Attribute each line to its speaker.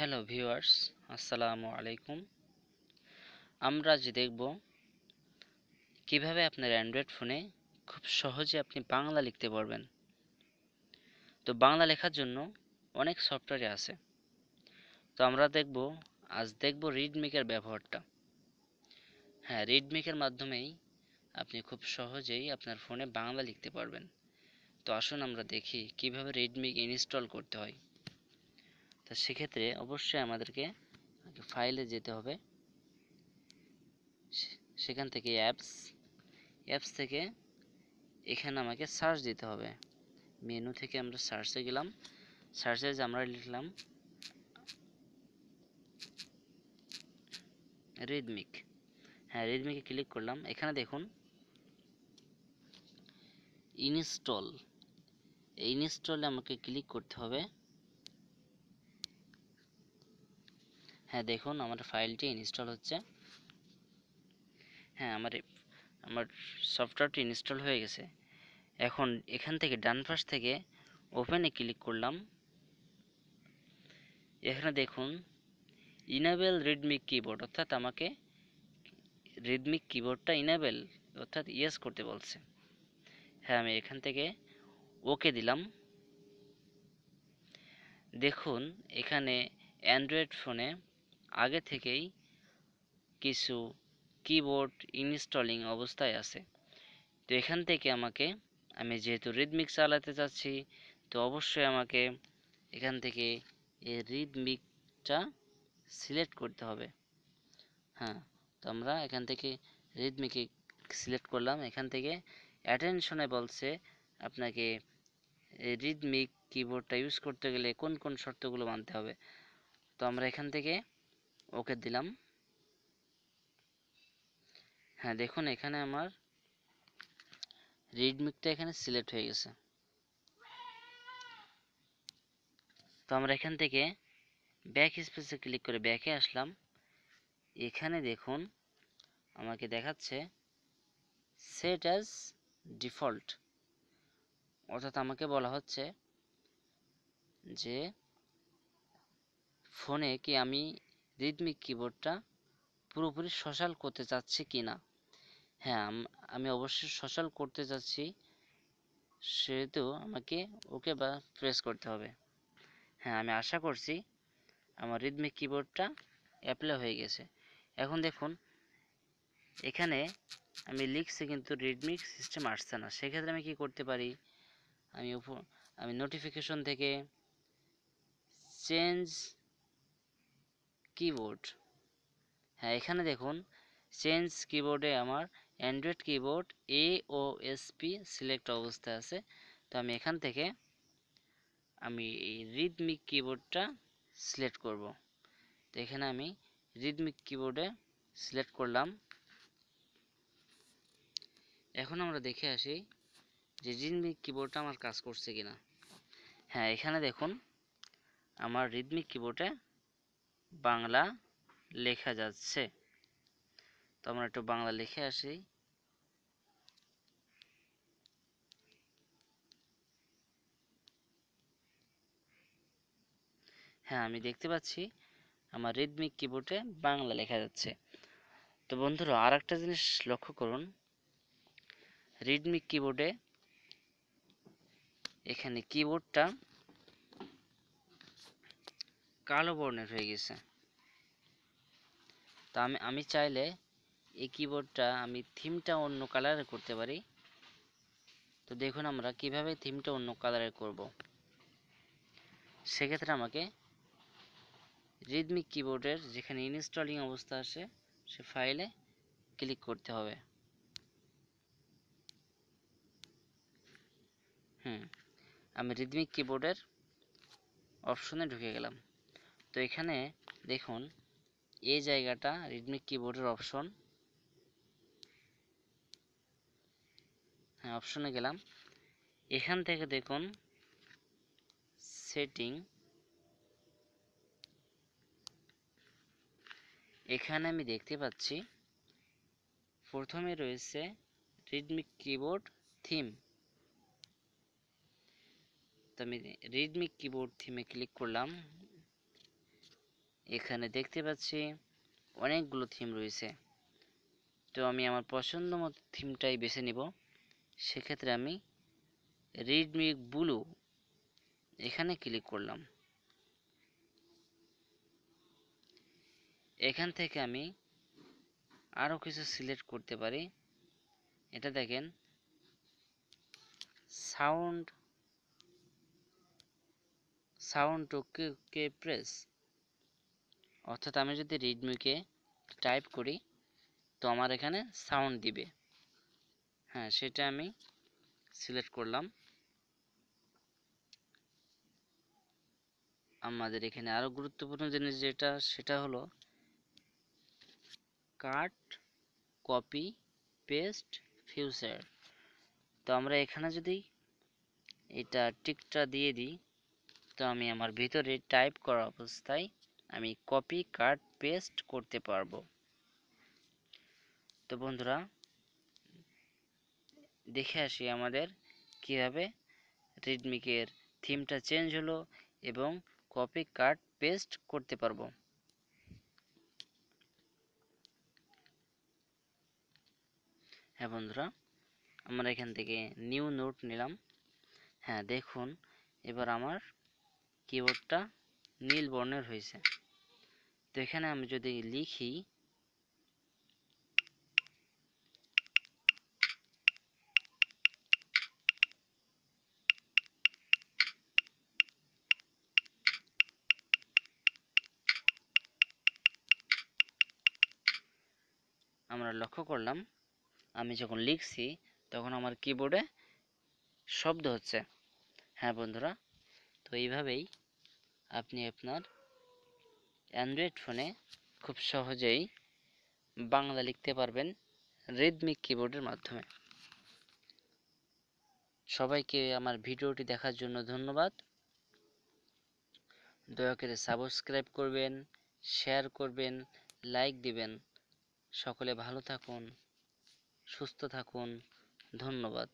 Speaker 1: hello viewers আসসালামু আলাইকুম আমরা আজ দেখব কিভাবে আপনার অ্যান্ড্রয়েড ফোনে খুব সহজে আপনি বাংলা লিখতে পারবেন তো বাংলা লেখার জন্য অনেক সফটওয়্যার আছে তো আমরা দেখব আজ দেখব রিডমেকের ব্যবহারটা হ্যাঁ রিডমেকের মাধ্যমেই আপনি খুব সহজেই আপনার ফোনে বাংলা লিখতে পারবেন তো আসুন আমরা দেখি কিভাবে রিডমেক ইনস্টল করতে হয় তো সেক্ষেত্রে অবশ্যই আমাদেরকে ফাইলে যেতে হবে সেখান থেকে অ্যাপস অ্যাপস থেকে এখানে আমাকে সার্চ দিতে হবে মেনু থেকে আমরা সার্চে গেলাম সার্চে আমরা লিখলাম রিদমিক হ্যাঁ রিদমিকে ক্লিক করলাম এখানে দেখুন ইনস্টল ইনস্টলে আমাকে ক্লিক করতে হবে হ্যাঁ দেখুন আমার ফাইলটি ইনস্টল হচ্ছে হ্যাঁ আমার আমার সফটওয়্যারটি ইনস্টল হয়ে গেছে এখন এখান থেকে ডান পাশ থেকে ওপেনে ক্লিক করলাম এখানে দেখুন ইনাবেল রিডমিক কিবোর্ড অর্থাৎ আমাকে রিদমিক কিবোর্ডটা ইনাবেল অর্থাৎ ইয়েস করতে বলছে হ্যাঁ আমি এখান থেকে ওকে দিলাম দেখুন এখানে অ্যান্ড্রয়েড ফোনে আগে থেকেই কিছু কিবোর্ড ইনস্টলিং অবস্থায় আছে তো এখান থেকে আমাকে আমি যেহেতু রিদমিক চালাতে চাচ্ছি তো অবশ্যই আমাকে এখান থেকে এই রিদমিকটা সিলেক্ট করতে হবে হ্যাঁ তো আমরা এখান থেকে রিদমিকে সিলেক্ট করলাম এখান থেকে অ্যাটেনশনে বলছে আপনাকে রিদমিক কিবোর্ডটা ইউজ করতে গেলে কোন কোন শর্তগুলো মানতে হবে তো আমরা এখান থেকে ওকে দিলাম হ্যাঁ দেখুন এখানে আমার রেডমিকটা এখানে সিলেক্ট হয়ে গেছে তো আমরা এখান থেকে ব্যাক স্পেসে ক্লিক করে ব্যাকে আসলাম এখানে দেখুন আমাকে দেখাচ্ছে সেট অ্যাজ ডিফল্ট অর্থাৎ আমাকে বলা হচ্ছে যে ফোনে কি আমি রিদমিক কিবোর্ডটা পুরোপুরি সোশ্যাল করতে চাচ্ছি কি না হ্যাঁ আমি অবশ্যই সোশ্যাল করতে চাচ্ছি সেহেতু আমাকে ওকে বা প্রেস করতে হবে হ্যাঁ আমি আশা করছি আমার রিদমিক কিবোর্ডটা অ্যাপ্লাই হয়ে গেছে এখন দেখুন এখানে আমি লিখছি কিন্তু রিডমিক সিস্টেম আসছে না সেক্ষেত্রে আমি কি করতে পারি আমি আমি নোটিফিকেশন থেকে চেঞ্জ কিবোর্ড হ্যাঁ এখানে দেখুন চেঞ্জ কিবোর্ডে আমার Android keyboard A O SP select অবস্থায় আছে তো আমি এখান থেকে আমি এই রিদমিক কিবোর্ডটা সিলেক্ট করব তো এখানে আমি রিদমিক কিবোর্ডে সিলেক্ট করলাম এখন আমরা দেখে আসি যে রিদমিক কিবোর্ডটা আমার কাজ করছে কিনা হ্যাঁ এখানে দেখুন আমার রিদমিক কিবোর্ডে বাংলা লেখা যাচ্ছে তো আমরা একটু বাংলা লিখে আসি হ্যাঁ আমি দেখতে পাচ্ছি আমার রিদমিক কিবোর্ডে বাংলা লেখা যাচ্ছে তো বন্ধুরা আর একটা জিনিস লক্ষ্য করুন রিদমিক কিবোর্ডে এখানে কিবোর্ডটা কালো বর্ণের হয়ে গেছে তো আমি আমি চাইলে এই কিবোর্ডটা আমি থিমটা অন্য কালারে করতে পারি তো দেখুন আমরা কিভাবে থিমটা অন্য কালারে করব সেক্ষেত্রে আমাকে রিদমিক কিবোর্ডের যেখানে ইনস্টলিং অবস্থা আছে সে ফাইলে ক্লিক করতে হবে হুম আমি রিদমিক কিবোর্ডের অপশনে ঢুকে গেলাম তো এখানে দেখুন এই জায়গাটা রেডমি কিবোর্ডের অপশন হ্যাঁ অপশনে গেলাম এখান থেকে দেখুন সেটিং এখানে আমি দেখতে পাচ্ছি প্রথমে রয়েছে রিডমি কিবোর্ড থিম তো আমি রিডমি কিবোর্ড থিমে ক্লিক করলাম এখানে দেখতে পাচ্ছি অনেকগুলো থিম রয়েছে তো আমি আমার পছন্দ মতো থিমটাই বেছে নিব সেক্ষেত্রে আমি রেডমি ব্লু এখানে ক্লিক করলাম এখান থেকে আমি আরও কিছু সিলেক্ট করতে পারি এটা দেখেন সাউন্ড সাউন্ড টু কে প্রেস অর্থাৎ আমি যদি রিডমিকে টাইপ করি তো আমার এখানে সাউন্ড দিবে হ্যাঁ সেটা আমি সিলেক্ট করলাম আমাদের এখানে আরও গুরুত্বপূর্ণ জিনিস যেটা সেটা হলো কাট কপি পেস্ট ফিউচার তো আমরা এখানে যদি এটা টিকটা দিয়ে দিই তো আমি আমার ভিতরে টাইপ করা অবস্থায় আমি কপি কাট পেস্ট করতে পারবো তো বন্ধুরা দেখে আসি আমাদের কীভাবে রেডমিকের থিমটা চেঞ্জ হলো এবং কপি কাট পেস্ট করতে পারবো হ্যাঁ বন্ধুরা আমরা এখান থেকে নিউ নোট নিলাম হ্যাঁ দেখুন এবার আমার কিবোর্ডটা নীল বর্ণের হয়েছে তো এখানে আমি যদি লিখি আমরা লক্ষ্য করলাম আমি যখন লিখছি তখন আমার কিবোর্ডে শব্দ হচ্ছে হ্যাঁ বন্ধুরা তো এইভাবেই আপনি আপনার অ্যান্ড্রয়েড ফোনে খুব সহজেই বাংলা লিখতে পারবেন রেডমিক কিবোর্ডের মাধ্যমে সবাইকে আমার ভিডিওটি দেখার জন্য ধন্যবাদ দয়া করে সাবস্ক্রাইব করবেন শেয়ার করবেন লাইক দিবেন সকলে ভালো থাকুন সুস্থ থাকুন ধন্যবাদ